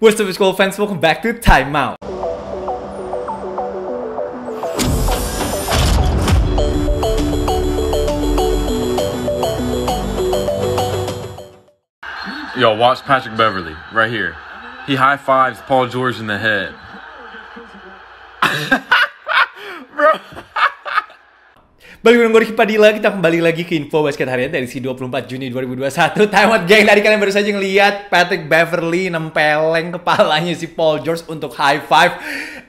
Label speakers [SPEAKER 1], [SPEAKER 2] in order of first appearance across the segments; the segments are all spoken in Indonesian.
[SPEAKER 1] What's up, school fans? Welcome back to Timeout. Yo, watch Patrick Beverly right here. He high fives Paul George in the head. Balik dengan gue Riki Padilla, kita kembali lagi ke info basket harian dari si 24 Juni 2021. Time out geng, tadi kalian baru saja ngeliat Patrick Beverly nempeleng kepalanya si Paul George untuk high five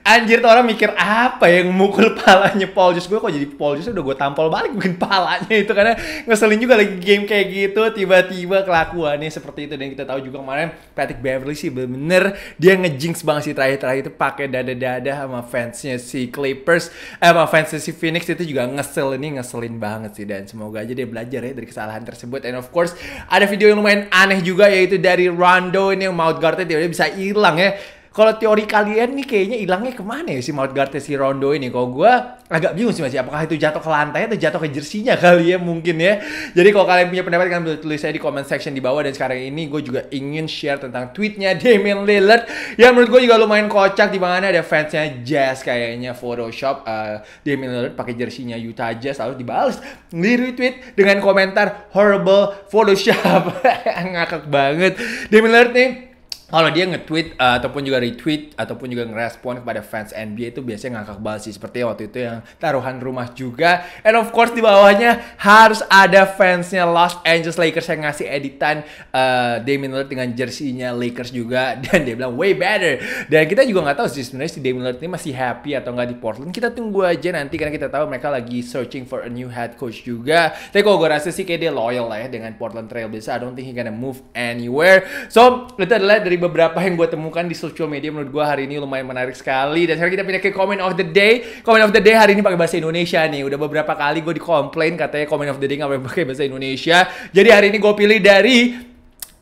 [SPEAKER 1] anjir tuh orang mikir apa yang mukul palanya Paul Jus gue kok jadi Paul Jus udah gue tampol balik mungkin palanya itu karena ngeselin juga lagi game kayak gitu tiba-tiba kelakuannya seperti itu dan kita tahu juga kemarin Patrick Beverly sih bener dia ngejinx banget sih terakhir-terakhir itu pakai dada-dada sama fansnya si Clippers eh, sama fansnya si Phoenix itu juga ngeselin nih ngeselin banget sih dan semoga aja dia belajar ya dari kesalahan tersebut and of course ada video yang lumayan aneh juga yaitu dari Rondo ini yang mouth guardnya tiba-tiba bisa hilang ya kalau teori kalian nih kayaknya hilangnya kemana ya si Garte si Rondo ini? Kalau gue agak bingung sih masih ya. apakah itu jatuh ke lantai atau jatuh ke jersinya kali ya mungkin ya. Jadi kalau kalian punya pendapat kalian boleh tulis saya di comment section di bawah dan sekarang ini gue juga ingin share tentang tweetnya Damian Lillard yang menurut gue juga lumayan kocak di mana ada fansnya Jazz kayaknya Photoshop uh, eh, Damian Lillard pakai jersinya Utah Jazz lalu dibalas di retweet dengan komentar horrible Photoshop ngakak banget Damian Lillard nih kalau dia nge-tweet uh, ataupun juga retweet ataupun juga ngerespon kepada fans NBA itu biasanya ngakak banget sih seperti waktu itu yang taruhan rumah juga and of course di bawahnya harus ada fansnya Los Angeles Lakers yang ngasih editan uh, Damian Lillard dengan jersinya Lakers juga dan dia bilang way better dan kita juga nggak tahu sih sebenarnya si Damian Lillard ini masih happy atau nggak di Portland kita tunggu aja nanti karena kita tahu mereka lagi searching for a new head coach juga tapi kalau gue rasa sih kayak dia loyal lah ya dengan Portland Trail I don't think he gonna move anywhere so itu adalah dari beberapa yang gue temukan di social media menurut gue hari ini lumayan menarik sekali. Dan sekarang kita pindah ke comment of the day. Comment of the day hari ini pakai bahasa Indonesia nih. Udah beberapa kali gue dikomplain katanya comment of the day nggak pakai bahasa Indonesia. Jadi hari ini gue pilih dari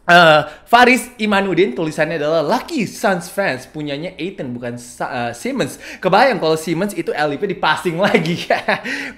[SPEAKER 1] Uh, Faris Imanuddin tulisannya adalah Lucky Suns fans punyanya Aiton bukan uh, Simmons. Kebayang kalau Simmons itu LIP di passing lagi.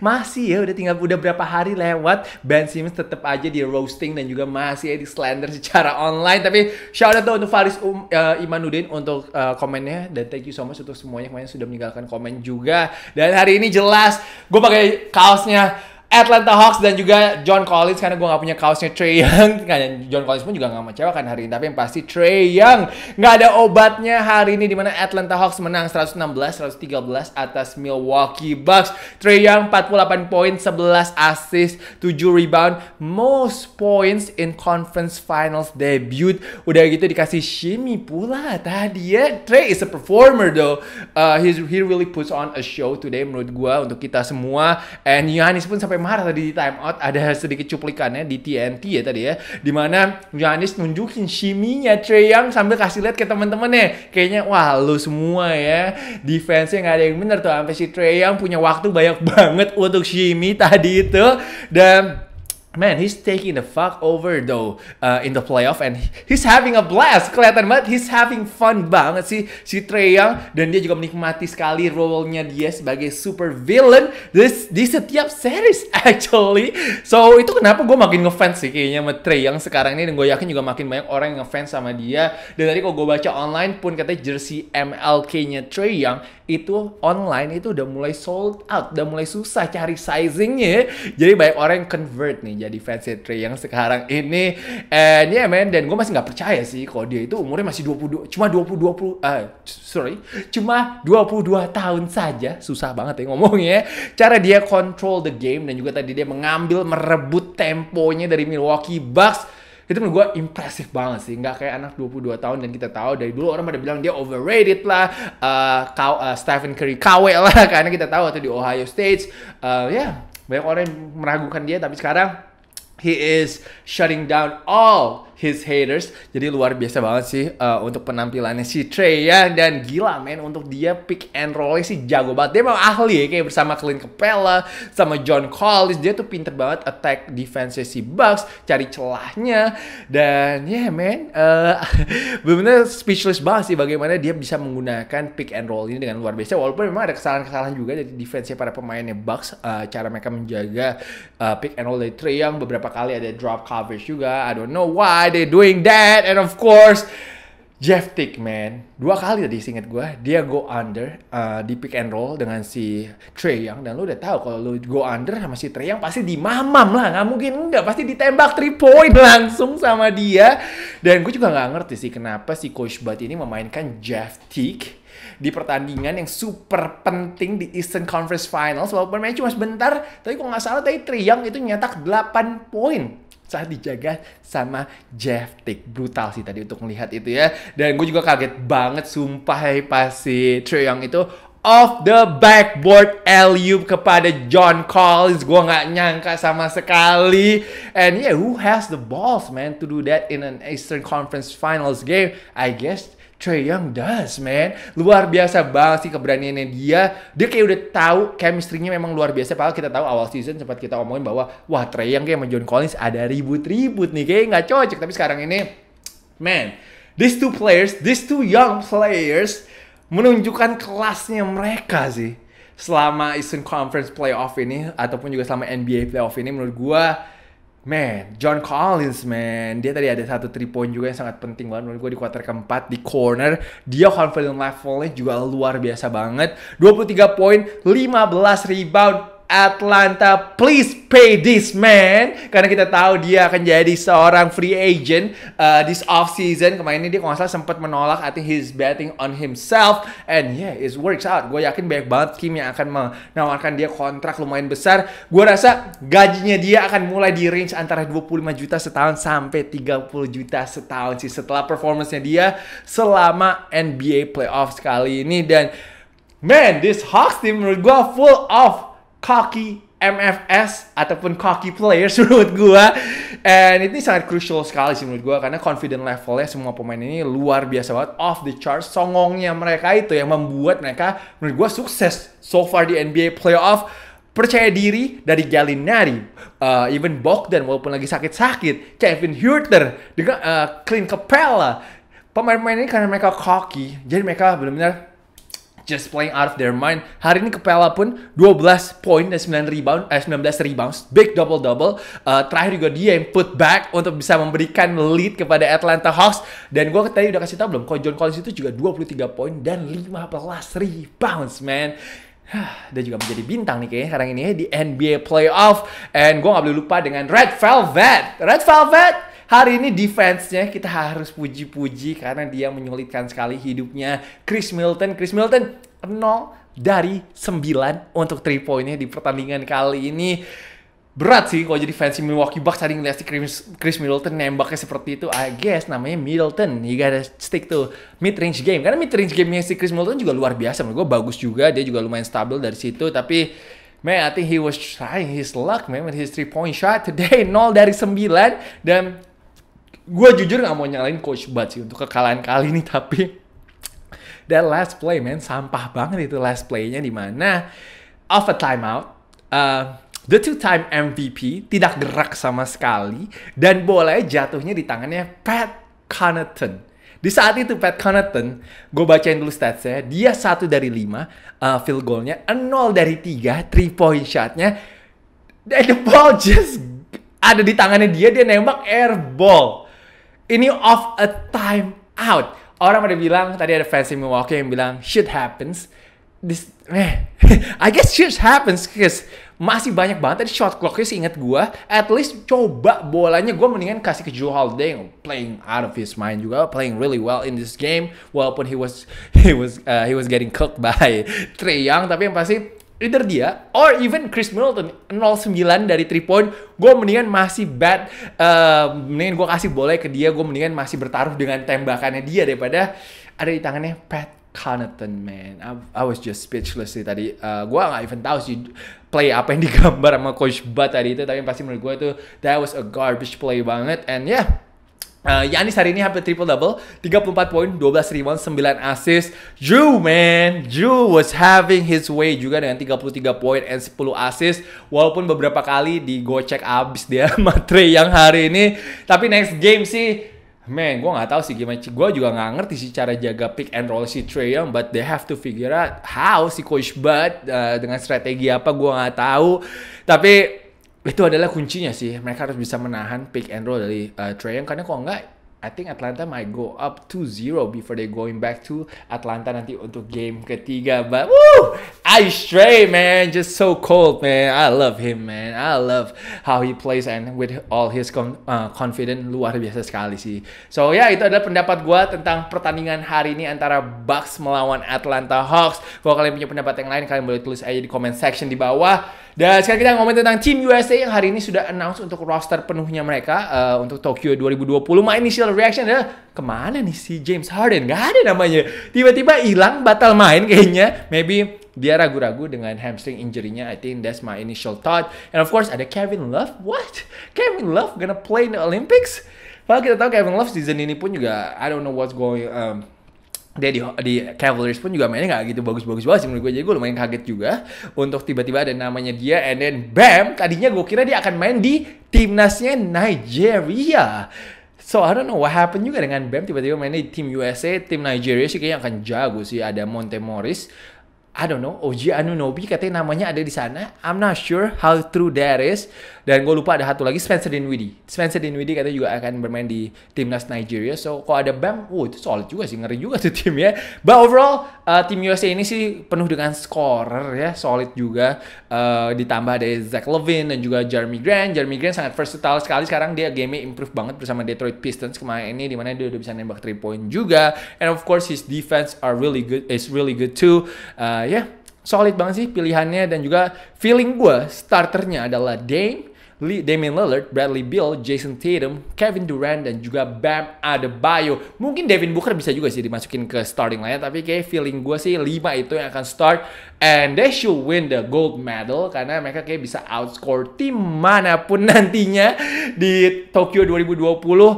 [SPEAKER 1] masih ya udah tinggal udah berapa hari lewat Ben Simmons tetap aja di roasting dan juga masih ya di slander secara online. Tapi shout out untuk Faris um, uh, Imanuddin untuk uh, komennya dan thank you so much untuk semuanya kemarin sudah meninggalkan komen juga. Dan hari ini jelas gue pakai kaosnya Atlanta Hawks dan juga John Collins karena gue nggak punya kaosnya Trey Young. John Collins pun juga nggak kan hari ini. Tapi yang pasti Trey Young nggak ada obatnya hari ini dimana Atlanta Hawks menang 116-113 atas Milwaukee Bucks. Trey Young 48 poin, 11 assist, 7 rebound, most points in conference finals debut. Udah gitu dikasih shimmy pula tadi ya. Trey is a performer though. Uh, he really puts on a show today menurut gue untuk kita semua. And Giannis pun sampai marah tadi di time out ada sedikit cuplikannya di TNT ya tadi ya di mana Giannis nunjukin shiminya Trey Young sambil kasih lihat ke teman ya kayaknya wah lu semua ya defense-nya nggak ada yang bener tuh sampai si Trey Young punya waktu banyak banget untuk shimi tadi itu dan man, he's taking the fuck over though uh, in the playoff and he's having a blast. Kelihatan banget he's having fun banget sih si Trey Young dan dia juga menikmati sekali role-nya dia sebagai super villain this, di setiap series actually. So itu kenapa gue makin ngefans sih kayaknya sama Trey Young sekarang ini dan gue yakin juga makin banyak orang yang ngefans sama dia. Dan tadi kalau gue baca online pun katanya jersey MLK-nya Trey Young itu online itu udah mulai sold out, udah mulai susah cari sizingnya. Jadi banyak orang yang convert nih menjadi fans Trey yang sekarang ini. And eh, yeah man, dan gue masih nggak percaya sih kalau dia itu umurnya masih 22, cuma 20, 20, uh, sorry, cuma 22 tahun saja. Susah banget ya ngomongnya. Ya. Cara dia control the game dan juga tadi dia mengambil, merebut temponya dari Milwaukee Bucks itu menurut gue impresif banget sih nggak kayak anak 22 tahun dan kita tahu dari dulu orang pada bilang dia overrated lah uh, eh, kau uh, eh, Stephen Curry KW lah karena kita tahu waktu di Ohio State uh, ya yeah, banyak orang yang meragukan dia tapi sekarang he is shutting down all his haters. Jadi luar biasa banget sih uh, untuk penampilannya si Trey ya dan gila men untuk dia pick and roll sih jago banget. Dia memang ahli ya kayak bersama Clint Capella sama John Collins. Dia tuh pinter banget attack defense si Bucks, cari celahnya dan ya yeah, men uh, Bener-bener speechless banget sih bagaimana dia bisa menggunakan pick and roll ini dengan luar biasa walaupun memang ada kesalahan-kesalahan juga dari defense nya para pemainnya Bucks uh, cara mereka menjaga uh, pick and roll dari Trey yang beberapa kali ada drop coverage juga. I don't know why they doing that? And of course, Jeff Tick, man. Dua kali tadi singet gue, dia go under uh, di pick and roll dengan si Trey Young. Dan lo udah tahu kalau lo go under sama si Trey Young pasti dimamam lah. Nggak mungkin nggak pasti ditembak 3 point langsung sama dia. Dan gue juga nggak ngerti sih kenapa si Coach Bud ini memainkan Jeff Tick di pertandingan yang super penting di Eastern Conference Finals. Walaupun mainnya cuma sebentar, tapi kok nggak salah tadi Trey Young itu nyetak 8 point susah dijaga sama Jeff Tick. Brutal sih tadi untuk melihat itu ya. Dan gue juga kaget banget sumpah hey, pasti si Young itu off the backboard Lu kepada John Collins. Gue nggak nyangka sama sekali. And yeah, who has the balls man to do that in an Eastern Conference Finals game? I guess Trey Young does, man. Luar biasa banget sih keberaniannya dia. Dia kayak udah tahu chemistry-nya memang luar biasa. Padahal kita tahu awal season sempat kita omongin bahwa wah Trey Young kayak sama John Collins ada ribut-ribut nih. Kayak nggak cocok. Tapi sekarang ini, man, these two players, these two young players menunjukkan kelasnya mereka sih. Selama Eastern Conference Playoff ini ataupun juga selama NBA Playoff ini menurut gue. Man, John Collins, man. Dia tadi ada satu three point juga yang sangat penting banget menurut gue di kuarter keempat di corner. Dia confident levelnya juga luar biasa banget. 23 poin, 15 rebound, Atlanta, please pay this man karena kita tahu dia akan jadi seorang free agent uh, this off season. Kemarin ini dia kalau sempat menolak. I think he's betting on himself and yeah, it works out. Gue yakin banyak banget tim yang akan menawarkan dia kontrak lumayan besar. Gue rasa gajinya dia akan mulai di range antara 25 juta setahun sampai 30 juta setahun sih setelah performancenya dia selama NBA playoffs kali ini dan Man, this Hawks team menurut gue full of cocky MFS ataupun cocky players menurut gue and ini sangat crucial sekali sih menurut gue karena confident levelnya semua pemain ini luar biasa banget off the charts songongnya mereka itu yang membuat mereka menurut gue sukses so far di NBA playoff percaya diri dari Gallinari, uh, even Bogdan walaupun lagi sakit-sakit, Kevin Huerter dengan uh, Clint Capella. Pemain-pemain ini karena mereka cocky, jadi mereka benar-benar just playing out of their mind. Hari ini Kepala pun 12 point dan 9 rebound, eh, 19 rebounds, big double double. Uh, terakhir juga dia yang put back untuk bisa memberikan lead kepada Atlanta Hawks. Dan gue tadi udah kasih tau belum, kalau John Collins itu juga 23 point dan 15 rebounds, man. Dia juga menjadi bintang nih kayaknya sekarang ini ya di NBA Playoff. And gue gak boleh lupa dengan Red Velvet. Red Velvet Hari ini defense-nya kita harus puji-puji karena dia menyulitkan sekali hidupnya Chris Milton. Chris Milton 0 dari 9 untuk 3 point-nya di pertandingan kali ini. Berat sih kalau jadi fancy Milwaukee Bucks tadi ngeliat si Chris, Chris Middleton nembaknya seperti itu. I guess namanya Middleton. You gotta stick to mid-range game. Karena mid-range game-nya si Chris Middleton juga luar biasa. Menurut gue bagus juga. Dia juga lumayan stabil dari situ. Tapi Man, I think he was trying his luck, man, with his three point shot today. 0 dari 9 dan gue jujur gak mau nyalain coach Bud sih untuk kekalahan kali ini tapi that last play man sampah banget itu last playnya di mana off a timeout uh, the two-time MVP tidak gerak sama sekali dan boleh jatuhnya di tangannya Pat Connaughton. Di saat itu Pat Connaughton, gue bacain dulu statsnya, dia satu dari lima uh, field goalnya, nol dari tiga three point shotnya, and the ball just ada di tangannya dia, dia nembak air ball ini of a time out. Orang pada bilang tadi ada fans Milwaukee yang bilang shit happens. This, eh, I guess shit happens because masih banyak banget tadi shot clocknya sih inget gue. At least coba bolanya gue mendingan kasih ke Joe Holiday yang playing out of his mind juga, playing really well in this game. Walaupun he was he was uh, he was getting cooked by Trey Young, tapi yang pasti either dia or even Chris Middleton 09 dari 3 point gue mendingan masih bad uh, eh, mendingan gue kasih boleh ke dia gue mendingan masih bertaruh dengan tembakannya dia daripada ada di tangannya Pat Connaughton man I, I was just speechless sih tadi uh, eh, gue gak even tahu sih play apa yang digambar sama coach Bud tadi itu tapi pasti menurut gue itu that was a garbage play banget and yeah Uh, Yanis hari ini hampir triple double, 34 poin, 12 rebound, 9 assist. Drew man, Drew was having his way juga dengan 33 poin and 10 assist. Walaupun beberapa kali digocek abis dia sama yang hari ini, tapi next game sih Man, gue gak tahu sih gimana. Gue juga gak ngerti sih cara jaga pick and roll si Trae Young, but they have to figure out how si Coach Bud uh, dengan strategi apa gue gak tahu. Tapi itu adalah kuncinya sih. Mereka harus bisa menahan pick and roll dari uh, Trae Young karena kalau enggak I think Atlanta might go up to zero before they going back to Atlanta nanti untuk game ketiga. But woo, I Trey man, just so cold man. I love him man. I love how he plays and with all his con uh, confident luar biasa sekali sih. So ya yeah, itu adalah pendapat gue tentang pertandingan hari ini antara Bucks melawan Atlanta Hawks. Kalau kalian punya pendapat yang lain kalian boleh tulis aja di comment section di bawah. Dan sekarang kita ngomongin tentang tim USA yang hari ini sudah announce untuk roster penuhnya mereka uh, untuk Tokyo 2020. My initial reaction adalah kemana nih si James Harden? Gak ada namanya. Tiba-tiba hilang, batal main kayaknya. Maybe dia ragu-ragu dengan hamstring injury-nya. I think that's my initial thought. And of course ada Kevin Love. What? Kevin Love gonna play in the Olympics? Padahal kita tahu Kevin Love season ini pun juga I don't know what's going um, dia di, di Cavaliers pun juga mainnya gak gitu bagus-bagus banget sih menurut gue jadi gue lumayan kaget juga untuk tiba-tiba ada namanya dia and then bam tadinya gue kira dia akan main di timnasnya Nigeria So I don't know what happened juga dengan Bam tiba-tiba main di tim USA, tim Nigeria sih kayaknya akan jago sih ada Monte Morris, I don't know, Oji Anunobi katanya namanya ada di sana. I'm not sure how true that is. Dan gue lupa ada satu lagi, Spencer Dinwiddie. Spencer Dinwiddie katanya juga akan bermain di timnas Nigeria. So, kalau ada Bam, wow oh, itu solid juga sih, ngeri juga tuh tim ya. But overall, uh, tim USA ini sih penuh dengan scorer ya, solid juga. Uh, ditambah ada Zach Levine dan juga Jeremy Grant. Jeremy Grant sangat versatile sekali. Sekarang dia game improve banget bersama Detroit Pistons kemarin ini, dimana dia udah bisa nembak 3 point juga. And of course, his defense are really good, is really good too. Uh, ya, solid banget sih pilihannya dan juga feeling gue starternya adalah Dame, Damian Lillard, Bradley Beal, Jason Tatum, Kevin Durant, dan juga Bam Adebayo. Mungkin Devin Booker bisa juga sih dimasukin ke starting line, tapi kayak feeling gue sih 5 itu yang akan start. And they should win the gold medal, karena mereka kayak bisa outscore tim manapun nantinya di Tokyo 2020. Uh,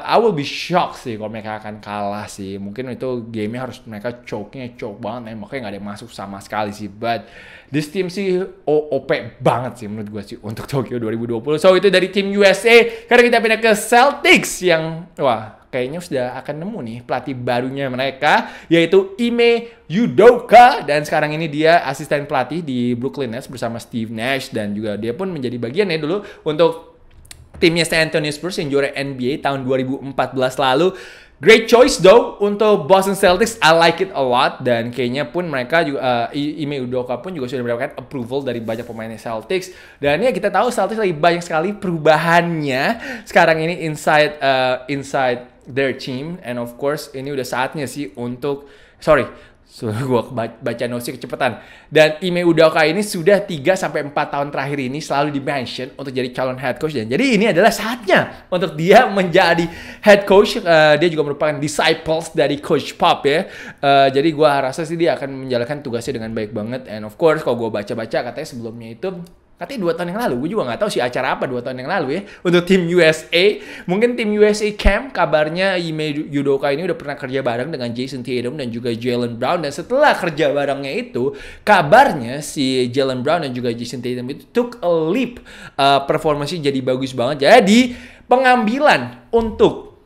[SPEAKER 1] I will be shocked sih kalau mereka akan kalah sih. Mungkin itu gamenya harus mereka choke-nya choke banget, makanya gak ada yang masuk sama sekali sih. But This team sih OP banget sih menurut gue sih untuk Tokyo 2020. So itu dari tim USA. Karena kita pindah ke Celtics yang wah kayaknya sudah akan nemu nih pelatih barunya mereka yaitu Ime Yudoka dan sekarang ini dia asisten pelatih di Brooklyn Nets bersama Steve Nash dan juga dia pun menjadi bagian ya dulu untuk timnya San Antonio Spurs yang juara NBA tahun 2014 lalu Great choice though untuk Boston Celtics. I like it a lot dan kayaknya pun mereka juga uh, Ime Udoka pun juga sudah mendapatkan approval dari banyak pemain Celtics. Dan ya kita tahu Celtics lagi banyak sekali perubahannya sekarang ini inside uh, inside their team and of course ini udah saatnya sih untuk sorry so gue baca nosi kecepatan. Dan Ime Udoka ini sudah 3-4 tahun terakhir ini selalu di-mention untuk jadi calon head coach. Dan jadi ini adalah saatnya untuk dia menjadi head coach. Uh, dia juga merupakan disciples dari Coach Pop ya. Uh, jadi gue rasa sih dia akan menjalankan tugasnya dengan baik banget. And of course kalau gue baca-baca katanya sebelumnya itu Katanya dua tahun yang lalu, gue juga nggak tahu sih acara apa dua tahun yang lalu ya. Untuk tim USA, mungkin tim USA camp kabarnya Ime Yudoka ini udah pernah kerja bareng dengan Jason Tatum dan juga Jalen Brown. Dan setelah kerja barengnya itu, kabarnya si Jalen Brown dan juga Jason Tatum itu took a leap. Uh, performasi jadi bagus banget. Jadi pengambilan untuk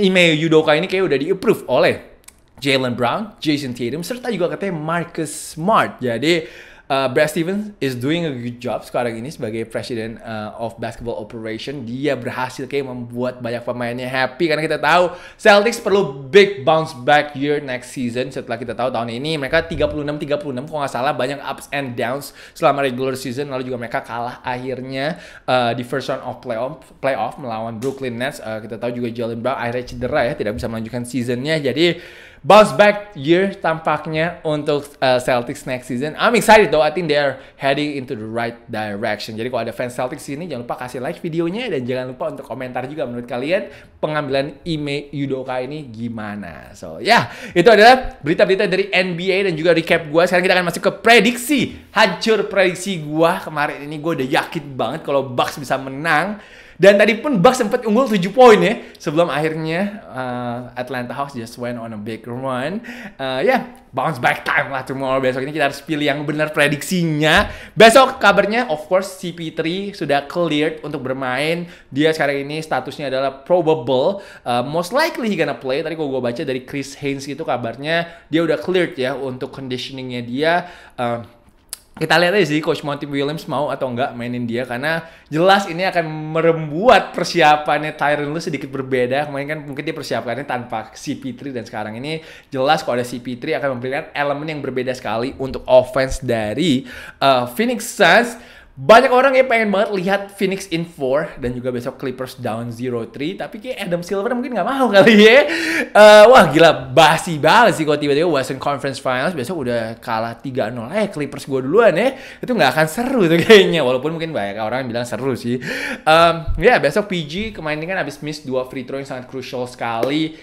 [SPEAKER 1] Ime Yudoka ini kayak udah di-approve oleh Jalen Brown, Jason Tatum, serta juga katanya Marcus Smart. Jadi uh, Brad Stevens is doing a good job sekarang ini sebagai presiden uh, of basketball operation. Dia berhasil kayak membuat banyak pemainnya happy karena kita tahu Celtics perlu big bounce back year next season. Setelah kita tahu tahun ini mereka 36 36 kalau nggak salah banyak ups and downs selama regular season lalu juga mereka kalah akhirnya uh, di first round of playoff playoff melawan Brooklyn Nets. Uh, kita tahu juga Jalen Brown akhirnya cedera ya tidak bisa melanjutkan seasonnya. Jadi bounce back year tampaknya untuk uh, Celtics next season. I'm excited though. I think they are heading into the right direction. Jadi kalau ada fans Celtics sini jangan lupa kasih like videonya dan jangan lupa untuk komentar juga menurut kalian pengambilan Ime Yudoka ini gimana. So ya, yeah, itu adalah berita-berita dari NBA dan juga recap gue. Sekarang kita akan masuk ke prediksi. Hancur prediksi gue kemarin ini gue udah yakin banget kalau Bucks bisa menang dan tadi pun Bucks sempat unggul 7 poin ya sebelum akhirnya uh, Atlanta Hawks just went on a big run. Uh, ya, yeah, bounce back time lah tomorrow besok ini kita harus pilih yang benar prediksinya. Besok kabarnya of course CP3 sudah cleared untuk bermain. Dia sekarang ini statusnya adalah probable, uh, most likely he gonna play. Tadi kalau gue baca dari Chris Haynes itu kabarnya dia udah cleared ya untuk conditioningnya dia. Uh, kita lihat aja sih coach Monty Williams mau atau enggak mainin dia karena jelas ini akan merembuat persiapannya Tyron lu sedikit berbeda kemarin kan mungkin dia persiapkannya tanpa CP3 dan sekarang ini jelas kalau ada CP3 akan memberikan elemen yang berbeda sekali untuk offense dari uh, Phoenix Suns banyak orang yang pengen banget lihat Phoenix in 4 dan juga besok Clippers down 0-3 tapi kayak Adam Silver mungkin nggak mau kali ya. Uh, wah gila basi banget sih kalau tiba-tiba Western Conference Finals besok udah kalah 3-0 eh Clippers gua duluan ya. Itu nggak akan seru tuh kayaknya walaupun mungkin banyak orang yang bilang seru sih. Um, ya yeah, besok PG kemarin kan abis miss dua free throw yang sangat crucial sekali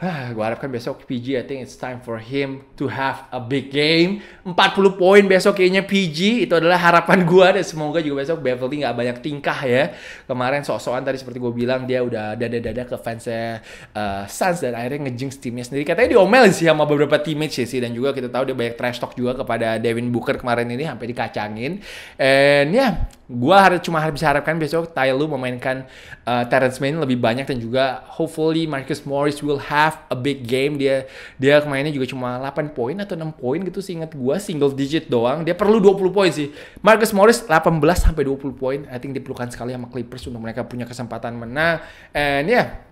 [SPEAKER 1] gue harapkan besok PG I think it's time for him to have a big game 40 poin besok kayaknya PG itu adalah harapan gue dan semoga juga besok Beverly nggak banyak tingkah ya kemarin sok-sokan tadi seperti gue bilang dia udah dada-dada ke fansnya uh, eh, eh, Suns dan akhirnya ngejinx timnya sendiri katanya omel sih sama beberapa teammates ya sih dan juga kita tahu dia banyak trash talk juga kepada Devin Booker kemarin ini sampai dikacangin and ya yeah, gue harus cuma bisa harapkan besok Lue memainkan uh, Terrence Mann lebih banyak dan juga hopefully Marcus Morris will have a big game dia dia kemainnya juga cuma 8 poin atau 6 poin gitu sih ingat gue single digit doang dia perlu 20 poin sih Marcus Morris 18 sampai 20 poin I think diperlukan sekali sama Clippers untuk mereka punya kesempatan menang and yeah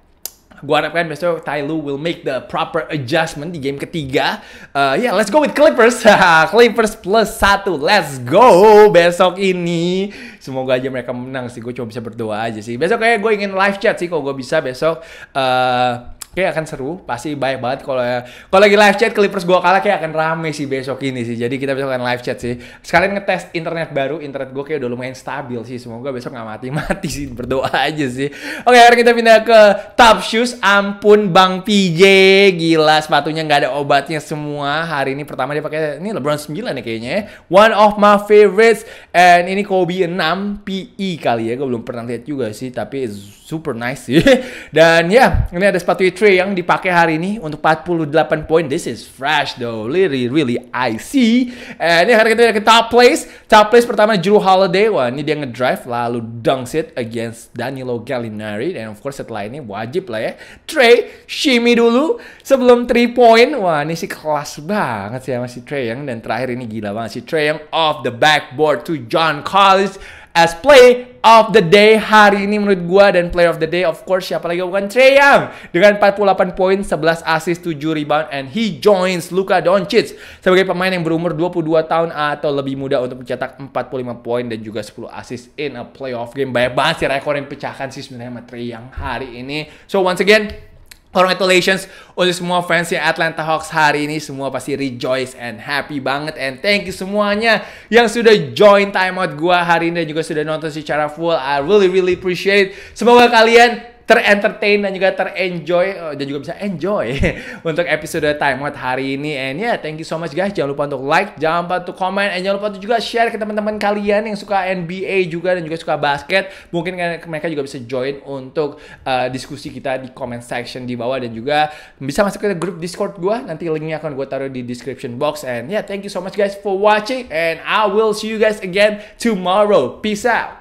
[SPEAKER 1] Gue harapkan besok Ty Lue will make the proper adjustment di game ketiga. Uh, ya, yeah, let's go with Clippers. Clippers plus satu. Let's go besok ini. Semoga aja mereka menang sih. Gue cuma bisa berdoa aja sih. Besok kayak gue ingin live chat sih kalau gue bisa besok. Uh, kayak akan seru pasti baik banget kalau ya. kalau lagi live chat Clippers gue kalah kayak akan rame sih besok ini sih jadi kita besok akan live chat sih sekalian ngetes internet baru internet gue kayak udah lumayan stabil sih semoga besok nggak mati mati sih berdoa aja sih oke sekarang kita pindah ke top shoes ampun bang PJ gila sepatunya nggak ada obatnya semua hari ini pertama dia pakai ini LeBron 9 nih ya kayaknya ya. one of my favorites and ini Kobe 6 PE kali ya gue belum pernah lihat juga sih tapi super nice sih dan ya yeah, ini ada sepatu Trey yang dipakai hari ini untuk 48 poin. This is fresh though. Really, really icy. And eh, ini hari kita ke top place. Top place pertama Drew Holiday. Wah, ini dia ngedrive lalu dunk it against Danilo Gallinari. Dan of course setelah ini wajib lah ya. Trey, shimmy dulu sebelum 3 point. Wah, ini sih kelas banget sih sama si Trey yang. Dan terakhir ini gila banget si Trey yang off the backboard to John Collins as play of the day hari ini menurut gue dan play of the day of course siapa lagi bukan Trey Young dengan 48 poin, 11 assist, 7 rebound and he joins Luka Doncic sebagai pemain yang berumur 22 tahun atau lebih muda untuk mencetak 45 poin dan juga 10 assist in a playoff game. Banyak banget sih rekor yang pecahkan sih sebenarnya sama Trey Young hari ini. So once again Congratulations untuk semua fans yang Atlanta Hawks hari ini semua pasti rejoice and happy banget and thank you semuanya yang sudah join timeout gua hari ini dan juga sudah nonton secara full I really really appreciate semoga kalian terentertain dan juga terenjoy eh, dan juga bisa enjoy untuk episode Time Out hari ini. And yeah, thank you so much guys. Jangan lupa untuk like, jangan lupa untuk comment, and jangan lupa untuk juga share ke teman-teman kalian yang suka NBA juga dan juga suka basket. Mungkin kan mereka juga bisa join untuk uh, diskusi kita di comment section di bawah dan juga bisa masuk ke grup Discord gua. Nanti linknya akan gue taruh di description box. And yeah, thank you so much guys for watching and I will see you guys again tomorrow. Peace out.